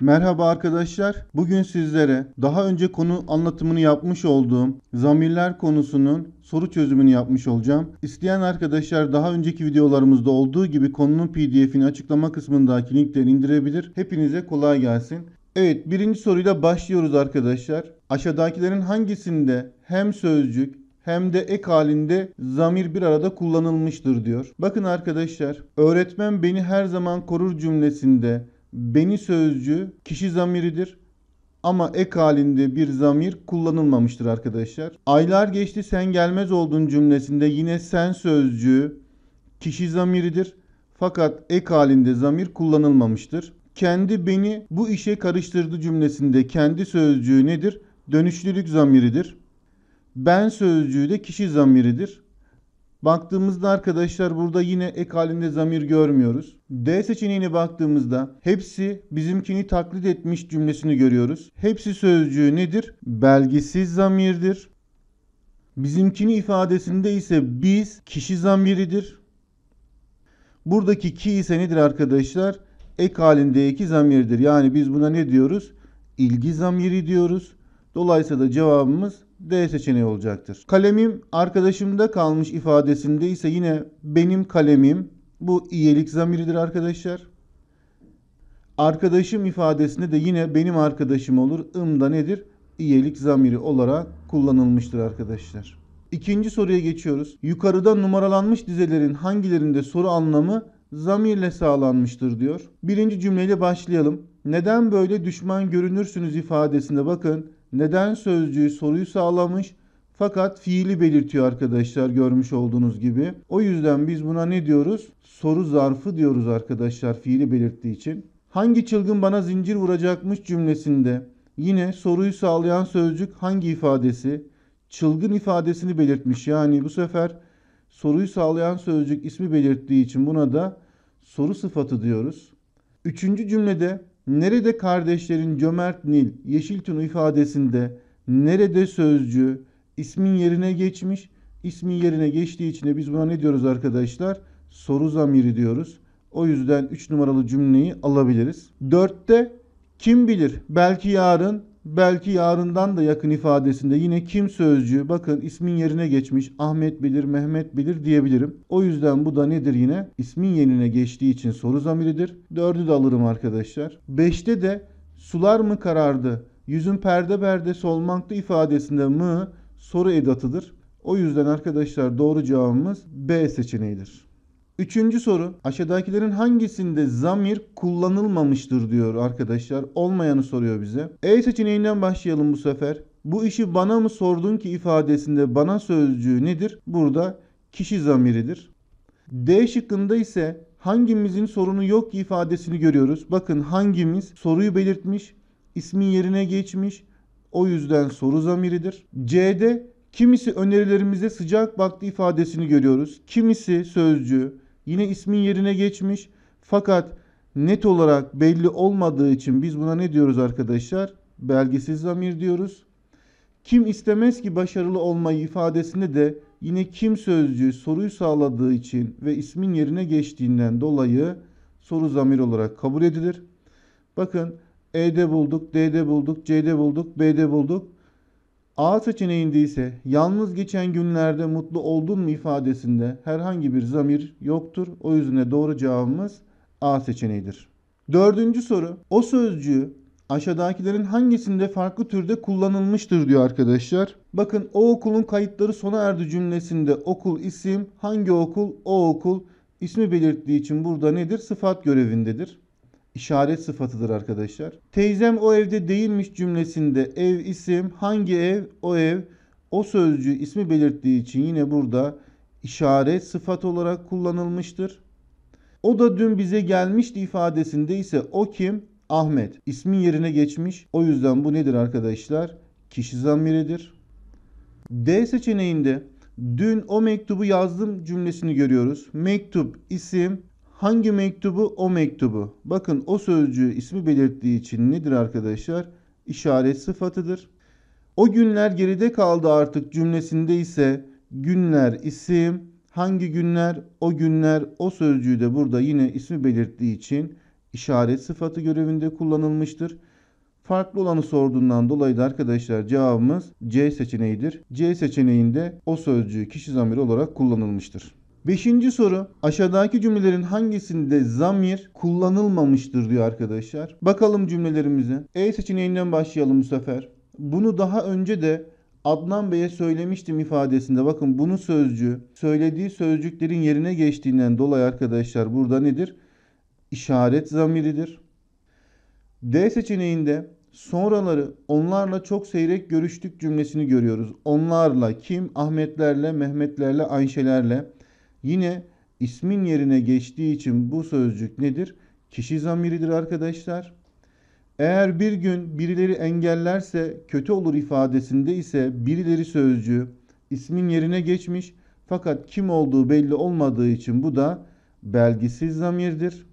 Merhaba arkadaşlar. Bugün sizlere daha önce konu anlatımını yapmış olduğum zamirler konusunun soru çözümünü yapmış olacağım. İsteyen arkadaşlar daha önceki videolarımızda olduğu gibi konunun pdf'ini açıklama kısmındaki linkten indirebilir. Hepinize kolay gelsin. Evet birinci soruyla başlıyoruz arkadaşlar. Aşağıdakilerin hangisinde hem sözcük hem de ek halinde zamir bir arada kullanılmıştır diyor. Bakın arkadaşlar öğretmen beni her zaman korur cümlesinde beni sözcü kişi zamiridir ama ek halinde bir zamir kullanılmamıştır arkadaşlar. Aylar geçti sen gelmez oldun cümlesinde yine sen sözcüğü kişi zamiridir fakat ek halinde zamir kullanılmamıştır. Kendi beni bu işe karıştırdı cümlesinde kendi sözcüğü nedir? Dönüşlülük zamiridir. Ben sözcüğü de kişi zamiridir. Baktığımızda arkadaşlar burada yine ek halinde zamir görmüyoruz. D seçeneğine baktığımızda hepsi bizimkini taklit etmiş cümlesini görüyoruz. Hepsi sözcüğü nedir? Belgisiz zamirdir. Bizimkini ifadesinde ise biz kişi zamiridir. Buradaki ki ise nedir arkadaşlar? Ek halindeki zamirdir. Yani biz buna ne diyoruz? İlgi zamiri diyoruz. Dolayısıyla cevabımız D seçeneği olacaktır. Kalemim arkadaşımda kalmış ifadesinde ise yine benim kalemim bu iyilik zamiridir arkadaşlar. Arkadaşım ifadesinde de yine benim arkadaşım olur. Im da nedir? İyilik zamiri olarak kullanılmıştır arkadaşlar. İkinci soruya geçiyoruz. Yukarıda numaralanmış dizelerin hangilerinde soru anlamı zamirle sağlanmıştır diyor. Birinci cümleyle başlayalım. Neden böyle düşman görünürsünüz ifadesinde bakın neden sözcüğü soruyu sağlamış fakat fiili belirtiyor arkadaşlar görmüş olduğunuz gibi. O yüzden biz buna ne diyoruz? Soru zarfı diyoruz arkadaşlar fiili belirttiği için. Hangi çılgın bana zincir vuracakmış cümlesinde yine soruyu sağlayan sözcük hangi ifadesi? Çılgın ifadesini belirtmiş. Yani bu sefer soruyu sağlayan sözcük ismi belirttiği için buna da soru sıfatı diyoruz. Üçüncü cümlede Nerede kardeşlerin cömert Nil, Yeşiltun ifadesinde nerede sözcü ismin yerine geçmiş, ismin yerine geçtiği için de biz buna ne diyoruz arkadaşlar? Soru zamiri diyoruz. O yüzden 3 numaralı cümleyi alabiliriz. 4'te kim bilir belki yarın belki yarından da yakın ifadesinde yine kim sözcüğü bakın ismin yerine geçmiş Ahmet bilir Mehmet bilir diyebilirim. O yüzden bu da nedir yine? İsmin yerine geçtiği için soru zamiridir. Dördü de alırım arkadaşlar. Beşte de sular mı karardı? Yüzün perde perde solmakta ifadesinde mı soru edatıdır. O yüzden arkadaşlar doğru cevabımız B seçeneğidir. Üçüncü soru. Aşağıdakilerin hangisinde zamir kullanılmamıştır diyor arkadaşlar. Olmayanı soruyor bize. E seçeneğinden başlayalım bu sefer. Bu işi bana mı sordun ki ifadesinde bana sözcüğü nedir? Burada kişi zamiridir. D şıkkında ise hangimizin sorunu yok ki ifadesini görüyoruz. Bakın hangimiz soruyu belirtmiş, ismin yerine geçmiş. O yüzden soru zamiridir. C'de kimisi önerilerimize sıcak baktı ifadesini görüyoruz. Kimisi sözcüğü, Yine ismin yerine geçmiş. Fakat net olarak belli olmadığı için biz buna ne diyoruz arkadaşlar? Belgesiz zamir diyoruz. Kim istemez ki başarılı olmayı ifadesinde de yine kim sözcüğü soruyu sağladığı için ve ismin yerine geçtiğinden dolayı soru zamir olarak kabul edilir. Bakın E'de bulduk, D'de bulduk, C'de bulduk, B'de bulduk. A seçeneğinde ise yalnız geçen günlerde mutlu oldun mu ifadesinde herhangi bir zamir yoktur. O yüzden doğru cevabımız A seçeneğidir. Dördüncü soru. O sözcüğü aşağıdakilerin hangisinde farklı türde kullanılmıştır diyor arkadaşlar. Bakın o okulun kayıtları sona erdi cümlesinde okul isim, hangi okul, o okul ismi belirttiği için burada nedir? Sıfat görevindedir işaret sıfatıdır arkadaşlar. Teyzem o evde değilmiş cümlesinde ev isim, hangi ev o ev o sözcüğü ismi belirttiği için yine burada işaret sıfat olarak kullanılmıştır. O da dün bize gelmişti ifadesinde ise o kim? Ahmet. İsmin yerine geçmiş. O yüzden bu nedir arkadaşlar? Kişi zamiridir. D seçeneğinde dün o mektubu yazdım cümlesini görüyoruz. Mektup isim, Hangi mektubu? O mektubu. Bakın o sözcüğü ismi belirttiği için nedir arkadaşlar? İşaret sıfatıdır. O günler geride kaldı artık cümlesinde ise günler isim, hangi günler, o günler, o sözcüğü de burada yine ismi belirttiği için işaret sıfatı görevinde kullanılmıştır. Farklı olanı sorduğundan dolayı da arkadaşlar cevabımız C seçeneğidir. C seçeneğinde o sözcüğü kişi zamiri olarak kullanılmıştır. Beşinci soru aşağıdaki cümlelerin hangisinde zamir kullanılmamıştır diyor arkadaşlar. Bakalım cümlelerimizi. E seçeneğinden başlayalım bu sefer. Bunu daha önce de Adnan Bey'e söylemiştim ifadesinde bakın bunu sözcü söylediği sözcüklerin yerine geçtiğinden dolayı arkadaşlar burada nedir? İşaret zamiridir. D seçeneğinde sonraları onlarla çok seyrek görüştük cümlesini görüyoruz. Onlarla kim? Ahmetlerle, Mehmetlerle, Ayşelerle. Yine ismin yerine geçtiği için bu sözcük nedir? Kişi zamiridir arkadaşlar. Eğer bir gün birileri engellerse kötü olur ifadesinde ise birileri sözcüğü ismin yerine geçmiş fakat kim olduğu belli olmadığı için bu da belgisiz zamirdir.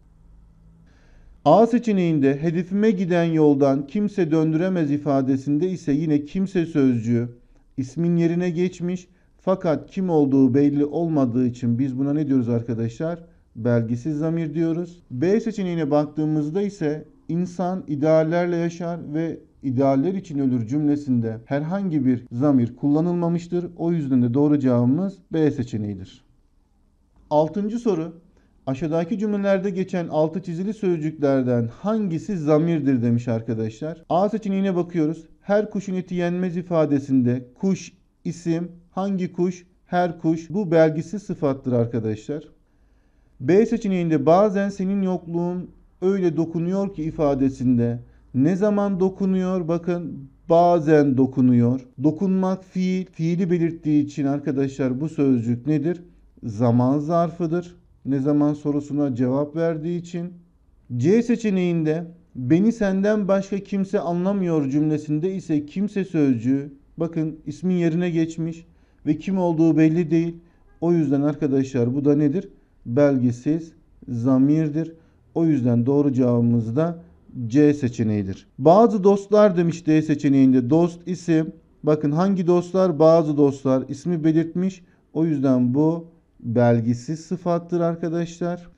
A seçeneğinde hedefime giden yoldan kimse döndüremez ifadesinde ise yine kimse sözcüğü ismin yerine geçmiş fakat kim olduğu belli olmadığı için biz buna ne diyoruz arkadaşlar? Belgisiz zamir diyoruz. B seçeneğine baktığımızda ise insan ideallerle yaşar ve idealler için ölür cümlesinde herhangi bir zamir kullanılmamıştır. O yüzden de doğru cevabımız B seçeneğidir. Altıncı soru. Aşağıdaki cümlelerde geçen altı çizili sözcüklerden hangisi zamirdir demiş arkadaşlar. A seçeneğine bakıyoruz. Her kuşun eti yenmez ifadesinde kuş isim Hangi kuş? Her kuş. Bu belgisiz sıfattır arkadaşlar. B seçeneğinde bazen senin yokluğun öyle dokunuyor ki ifadesinde. Ne zaman dokunuyor? Bakın bazen dokunuyor. Dokunmak fiil, fiili belirttiği için arkadaşlar bu sözcük nedir? Zaman zarfıdır. Ne zaman sorusuna cevap verdiği için. C seçeneğinde beni senden başka kimse anlamıyor cümlesinde ise kimse sözcüğü bakın ismin yerine geçmiş ve kim olduğu belli değil. O yüzden arkadaşlar bu da nedir? Belgesiz zamirdir. O yüzden doğru cevabımız da C seçeneğidir. Bazı dostlar demiş D seçeneğinde dost isim. Bakın hangi dostlar? Bazı dostlar ismi belirtmiş. O yüzden bu belgisiz sıfattır arkadaşlar.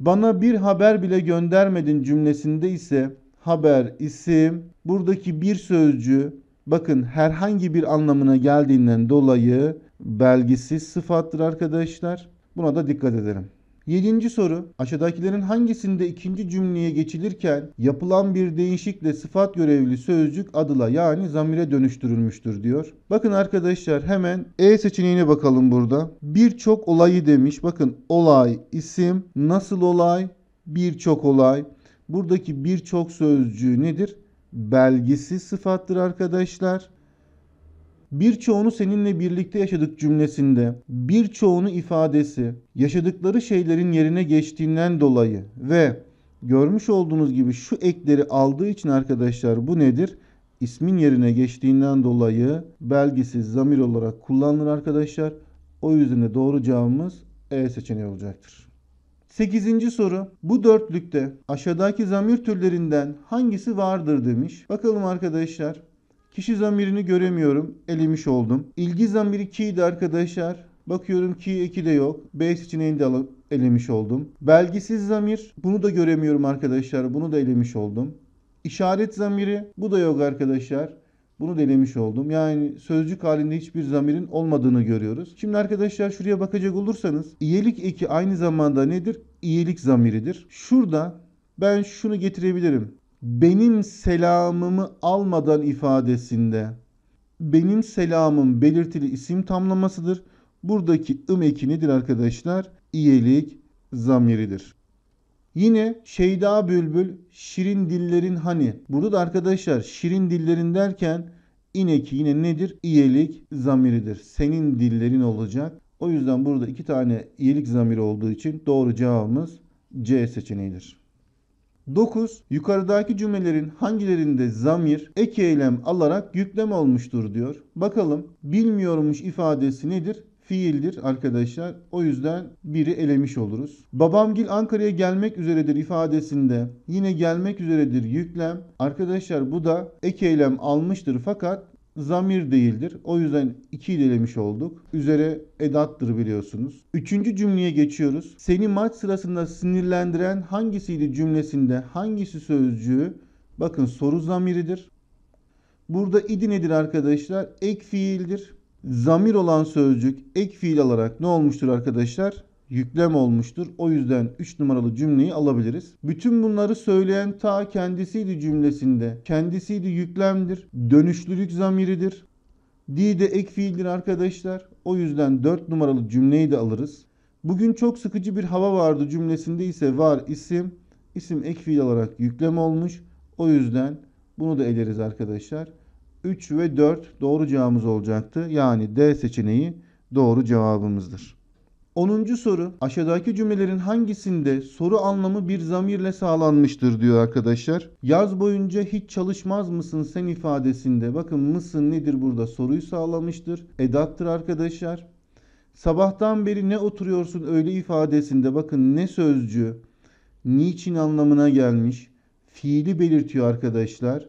Bana bir haber bile göndermedin cümlesinde ise haber, isim, buradaki bir sözcü Bakın herhangi bir anlamına geldiğinden dolayı belgisiz sıfattır arkadaşlar. Buna da dikkat edelim. Yedinci soru. Aşağıdakilerin hangisinde ikinci cümleye geçilirken yapılan bir değişikle sıfat görevli sözcük adıla yani zamire dönüştürülmüştür diyor. Bakın arkadaşlar hemen E seçeneğine bakalım burada. Birçok olayı demiş. Bakın olay, isim, nasıl olay, birçok olay. Buradaki birçok sözcüğü nedir? belgisiz sıfattır arkadaşlar. Birçoğunu seninle birlikte yaşadık cümlesinde birçoğunu ifadesi yaşadıkları şeylerin yerine geçtiğinden dolayı ve görmüş olduğunuz gibi şu ekleri aldığı için arkadaşlar bu nedir? İsmin yerine geçtiğinden dolayı belgisiz zamir olarak kullanılır arkadaşlar. O yüzden de doğru cevabımız E seçeneği olacaktır. 8. soru. Bu dörtlükte aşağıdaki zamir türlerinden hangisi vardır demiş. Bakalım arkadaşlar. Kişi zamirini göremiyorum. Elemiş oldum. İlgi zamiri ki key'di arkadaşlar. Bakıyorum ki 2 de yok. B seçeneğini de alıp elemiş oldum. Belgisiz zamir. Bunu da göremiyorum arkadaşlar. Bunu da elemiş oldum. İşaret zamiri. Bu da yok arkadaşlar. Bunu denemiş oldum. Yani sözcük halinde hiçbir zamirin olmadığını görüyoruz. Şimdi arkadaşlar şuraya bakacak olursanız iyilik eki aynı zamanda nedir? İyilik zamiridir. Şurada ben şunu getirebilirim. Benim selamımı almadan ifadesinde benim selamım belirtili isim tamlamasıdır. Buradaki ım eki nedir arkadaşlar? İyilik zamiridir. Yine Şeyda Bülbül şirin dillerin hani. Burada da arkadaşlar şirin dillerin derken ineki yine nedir? İyelik zamiridir. Senin dillerin olacak. O yüzden burada iki tane iyilik zamiri olduğu için doğru cevabımız C seçeneğidir. 9. Yukarıdaki cümlelerin hangilerinde zamir ek eylem alarak yüklem olmuştur diyor. Bakalım bilmiyormuş ifadesi nedir? fiildir arkadaşlar. O yüzden biri elemiş oluruz. Babamgil Ankara'ya gelmek üzeredir ifadesinde yine gelmek üzeredir yüklem. Arkadaşlar bu da ek eylem almıştır fakat zamir değildir. O yüzden iki ile elemiş olduk. Üzere edattır biliyorsunuz. Üçüncü cümleye geçiyoruz. Seni maç sırasında sinirlendiren hangisiydi cümlesinde hangisi sözcüğü? Bakın soru zamiridir. Burada idi nedir arkadaşlar? Ek fiildir zamir olan sözcük ek fiil olarak ne olmuştur arkadaşlar? Yüklem olmuştur. O yüzden 3 numaralı cümleyi alabiliriz. Bütün bunları söyleyen ta kendisiydi cümlesinde. Kendisiydi yüklemdir. Dönüşlülük zamiridir. Di de ek fiildir arkadaşlar. O yüzden 4 numaralı cümleyi de alırız. Bugün çok sıkıcı bir hava vardı cümlesinde ise var isim. İsim ek fiil olarak yüklem olmuş. O yüzden bunu da eleriz arkadaşlar. 3 ve 4 doğru cevabımız olacaktı. Yani D seçeneği doğru cevabımızdır. 10. soru aşağıdaki cümlelerin hangisinde soru anlamı bir zamirle sağlanmıştır diyor arkadaşlar. Yaz boyunca hiç çalışmaz mısın sen ifadesinde bakın mısın nedir burada soruyu sağlamıştır. Edattır arkadaşlar. Sabahtan beri ne oturuyorsun öyle ifadesinde bakın ne sözcüğü niçin anlamına gelmiş. Fiili belirtiyor arkadaşlar.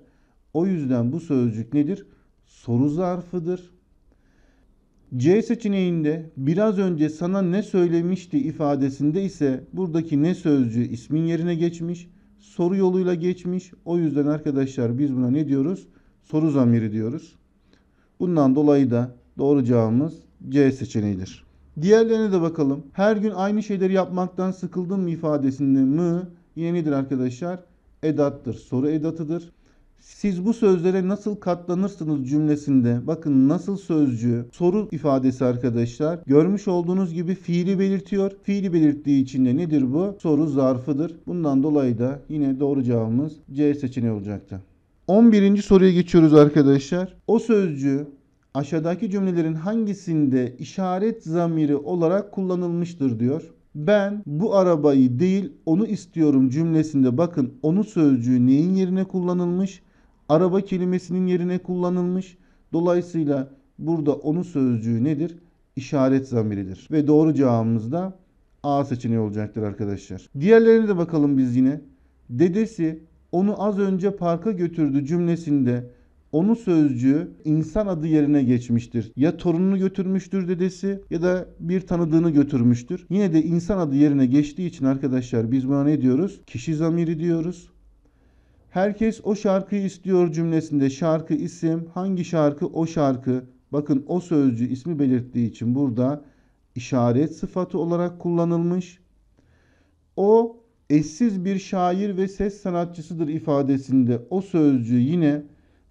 O yüzden bu sözcük nedir? Soru zarfıdır. C seçeneğinde biraz önce sana ne söylemişti ifadesinde ise buradaki ne sözcüğü ismin yerine geçmiş, soru yoluyla geçmiş. O yüzden arkadaşlar biz buna ne diyoruz? Soru zamiri diyoruz. Bundan dolayı da doğru cevabımız C seçeneğidir. Diğerlerine de bakalım. Her gün aynı şeyleri yapmaktan sıkıldım ifadesinde mı yine nedir arkadaşlar? Edattır. Soru edatıdır. Siz bu sözlere nasıl katlanırsınız cümlesinde bakın nasıl sözcü soru ifadesi arkadaşlar. Görmüş olduğunuz gibi fiili belirtiyor. Fiili belirttiği için de nedir bu? Soru zarfıdır. Bundan dolayı da yine doğru cevabımız C seçeneği olacaktı. 11. soruya geçiyoruz arkadaşlar. O sözcü aşağıdaki cümlelerin hangisinde işaret zamiri olarak kullanılmıştır diyor ben bu arabayı değil onu istiyorum cümlesinde bakın onu sözcüğü neyin yerine kullanılmış? Araba kelimesinin yerine kullanılmış. Dolayısıyla burada onu sözcüğü nedir? İşaret zamiridir. Ve doğru cevabımız da A seçeneği olacaktır arkadaşlar. Diğerlerine de bakalım biz yine. Dedesi onu az önce parka götürdü cümlesinde onu sözcüğü insan adı yerine geçmiştir. Ya torununu götürmüştür dedesi ya da bir tanıdığını götürmüştür. Yine de insan adı yerine geçtiği için arkadaşlar biz buna ne diyoruz? Kişi zamiri diyoruz. Herkes o şarkıyı istiyor cümlesinde şarkı isim, hangi şarkı o şarkı. Bakın o sözcü ismi belirttiği için burada işaret sıfatı olarak kullanılmış. O eşsiz bir şair ve ses sanatçısıdır ifadesinde o sözcü yine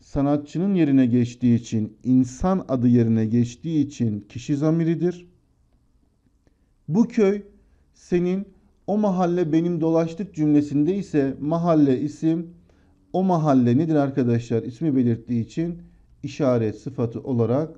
sanatçının yerine geçtiği için insan adı yerine geçtiği için kişi zamiridir. Bu köy senin o mahalle benim dolaştık cümlesinde ise mahalle isim o mahalle nedir arkadaşlar ismi belirttiği için işaret sıfatı olarak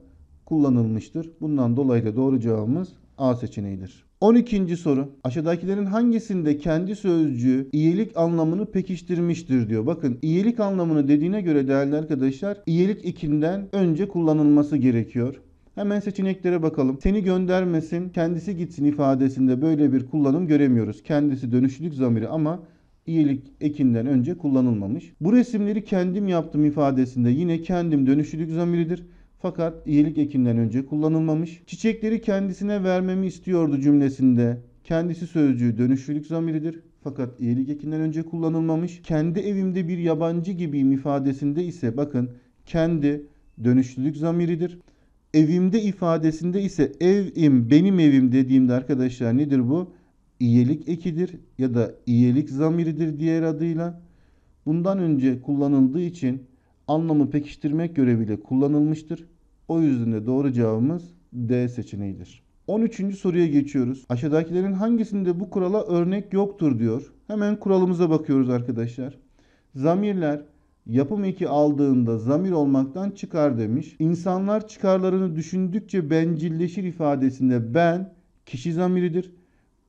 kullanılmıştır. Bundan dolayı da doğru cevabımız A seçeneğidir. 12. soru. Aşağıdakilerin hangisinde kendi sözcüğü iyilik anlamını pekiştirmiştir diyor. Bakın iyilik anlamını dediğine göre değerli arkadaşlar iyilik ikinden önce kullanılması gerekiyor. Hemen seçeneklere bakalım. Seni göndermesin, kendisi gitsin ifadesinde böyle bir kullanım göremiyoruz. Kendisi dönüşlülük zamiri ama iyilik ekinden önce kullanılmamış. Bu resimleri kendim yaptım ifadesinde yine kendim dönüşlülük zamiridir. Fakat iyilik ekinden önce kullanılmamış. Çiçekleri kendisine vermemi istiyordu cümlesinde. Kendisi sözcüğü dönüşlülük zamiridir. Fakat iyilik ekinden önce kullanılmamış. Kendi evimde bir yabancı gibiyim ifadesinde ise bakın kendi dönüşlülük zamiridir. Evimde ifadesinde ise evim benim evim dediğimde arkadaşlar nedir bu? İyelik ekidir ya da iyelik zamiridir diğer adıyla. Bundan önce kullanıldığı için anlamı pekiştirmek göreviyle kullanılmıştır. O yüzden de doğru cevabımız D seçeneğidir. 13. soruya geçiyoruz. Aşağıdakilerin hangisinde bu kurala örnek yoktur diyor. Hemen kuralımıza bakıyoruz arkadaşlar. Zamirler yapım eki aldığında zamir olmaktan çıkar demiş. İnsanlar çıkarlarını düşündükçe bencilleşir ifadesinde ben kişi zamiridir.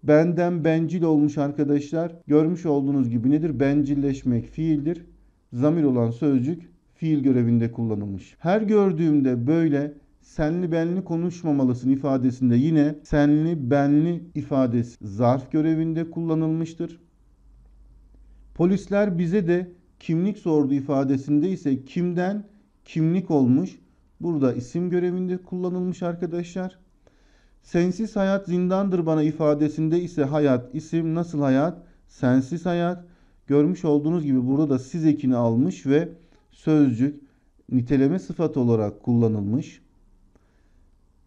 Benden bencil olmuş arkadaşlar. Görmüş olduğunuz gibi nedir? Bencilleşmek fiildir. Zamir olan sözcük fiil görevinde kullanılmış. Her gördüğümde böyle senli benli konuşmamalısın ifadesinde yine senli benli ifadesi zarf görevinde kullanılmıştır. Polisler bize de kimlik sordu ifadesinde ise kimden kimlik olmuş. Burada isim görevinde kullanılmış arkadaşlar. Sensiz hayat zindandır bana ifadesinde ise hayat isim nasıl hayat sensiz hayat görmüş olduğunuz gibi burada da siz ekini almış ve sözcük niteleme sıfat olarak kullanılmış.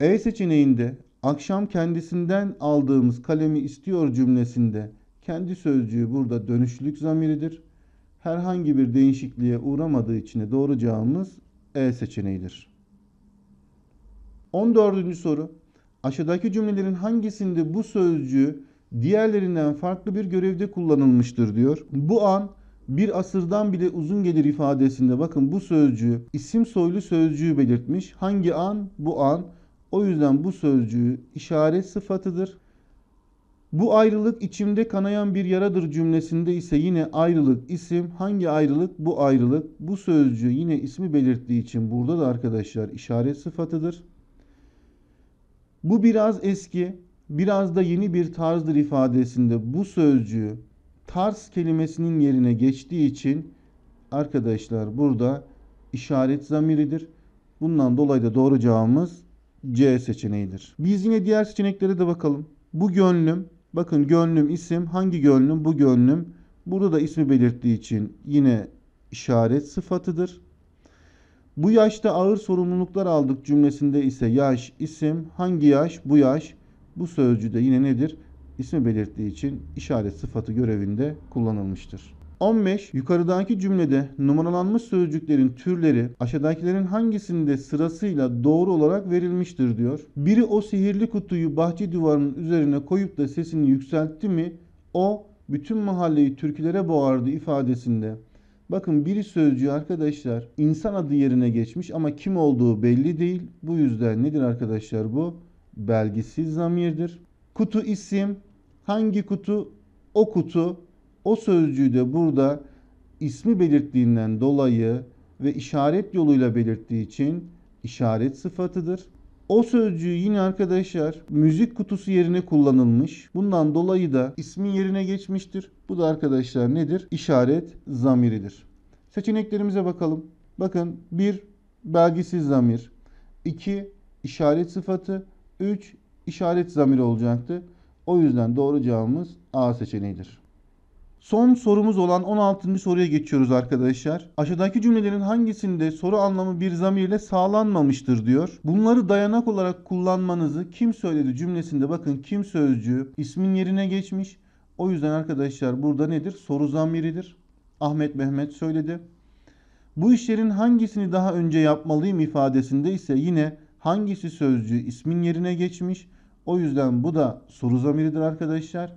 E seçeneğinde akşam kendisinden aldığımız kalemi istiyor cümlesinde kendi sözcüğü burada dönüşlük zamiridir. Herhangi bir değişikliğe uğramadığı için doğru cevabımız E seçeneğidir. 14. soru. Aşağıdaki cümlelerin hangisinde bu sözcüğü diğerlerinden farklı bir görevde kullanılmıştır diyor. Bu an bir asırdan bile uzun gelir ifadesinde bakın bu sözcüğü isim soylu sözcüğü belirtmiş. Hangi an? Bu an. O yüzden bu sözcüğü işaret sıfatıdır. Bu ayrılık içimde kanayan bir yaradır cümlesinde ise yine ayrılık isim. Hangi ayrılık? Bu ayrılık. Bu sözcüğü yine ismi belirttiği için burada da arkadaşlar işaret sıfatıdır. Bu biraz eski, biraz da yeni bir tarzdır ifadesinde bu sözcüğü tarz kelimesinin yerine geçtiği için arkadaşlar burada işaret zamiridir. Bundan dolayı da doğru cevabımız C seçeneğidir. Biz yine diğer seçeneklere de bakalım. Bu gönlüm, bakın gönlüm isim, hangi gönlüm? Bu gönlüm. Burada da ismi belirttiği için yine işaret sıfatıdır. Bu yaşta ağır sorumluluklar aldık cümlesinde ise yaş, isim, hangi yaş, bu yaş, bu sözcüğü de yine nedir? ismi belirttiği için işaret sıfatı görevinde kullanılmıştır. 15. Yukarıdaki cümlede numaralanmış sözcüklerin türleri aşağıdakilerin hangisinde sırasıyla doğru olarak verilmiştir diyor. Biri o sihirli kutuyu bahçe duvarının üzerine koyup da sesini yükseltti mi o bütün mahalleyi türkülere boğardı ifadesinde. Bakın biri sözcüğü arkadaşlar insan adı yerine geçmiş ama kim olduğu belli değil. Bu yüzden nedir arkadaşlar bu? Belgisiz zamirdir. Kutu isim, Hangi kutu? O kutu. O sözcüğü de burada ismi belirttiğinden dolayı ve işaret yoluyla belirttiği için işaret sıfatıdır. O sözcüğü yine arkadaşlar müzik kutusu yerine kullanılmış. Bundan dolayı da ismin yerine geçmiştir. Bu da arkadaşlar nedir? İşaret zamiridir. Seçeneklerimize bakalım. Bakın 1 belgisiz zamir, 2 işaret sıfatı, 3 işaret zamiri olacaktı. O yüzden doğru cevabımız A seçeneğidir. Son sorumuz olan 16. soruya geçiyoruz arkadaşlar. Aşağıdaki cümlelerin hangisinde soru anlamı bir zamirle sağlanmamıştır diyor. Bunları dayanak olarak kullanmanızı kim söyledi cümlesinde bakın kim sözcüğü ismin yerine geçmiş. O yüzden arkadaşlar burada nedir? Soru zamiridir. Ahmet Mehmet söyledi. Bu işlerin hangisini daha önce yapmalıyım ifadesinde ise yine hangisi sözcüğü ismin yerine geçmiş. O yüzden bu da soru zamiridir arkadaşlar.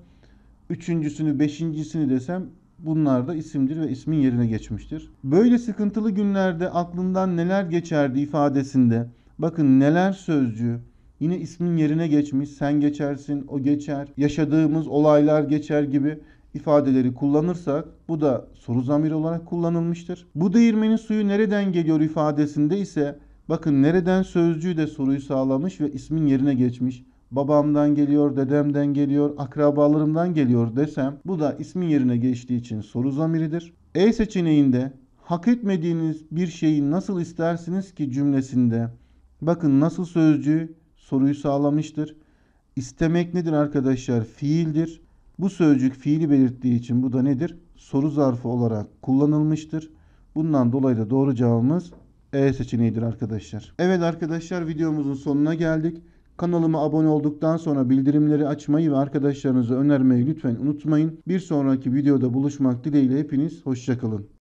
Üçüncüsünü, beşincisini desem bunlar da isimdir ve ismin yerine geçmiştir. Böyle sıkıntılı günlerde aklından neler geçerdi ifadesinde bakın neler sözcüğü yine ismin yerine geçmiş. Sen geçersin, o geçer, yaşadığımız olaylar geçer gibi ifadeleri kullanırsak bu da soru zamiri olarak kullanılmıştır. Bu değirmenin suyu nereden geliyor ifadesinde ise bakın nereden sözcüğü de soruyu sağlamış ve ismin yerine geçmiş babamdan geliyor, dedemden geliyor, akrabalarımdan geliyor desem bu da ismin yerine geçtiği için soru zamiridir. E seçeneğinde hak etmediğiniz bir şeyi nasıl istersiniz ki cümlesinde bakın nasıl sözcüğü soruyu sağlamıştır. İstemek nedir arkadaşlar? Fiildir. Bu sözcük fiili belirttiği için bu da nedir? Soru zarfı olarak kullanılmıştır. Bundan dolayı da doğru cevabımız E seçeneğidir arkadaşlar. Evet arkadaşlar videomuzun sonuna geldik. Kanalıma abone olduktan sonra bildirimleri açmayı ve arkadaşlarınıza önermeyi lütfen unutmayın. Bir sonraki videoda buluşmak dileğiyle hepiniz hoşçakalın.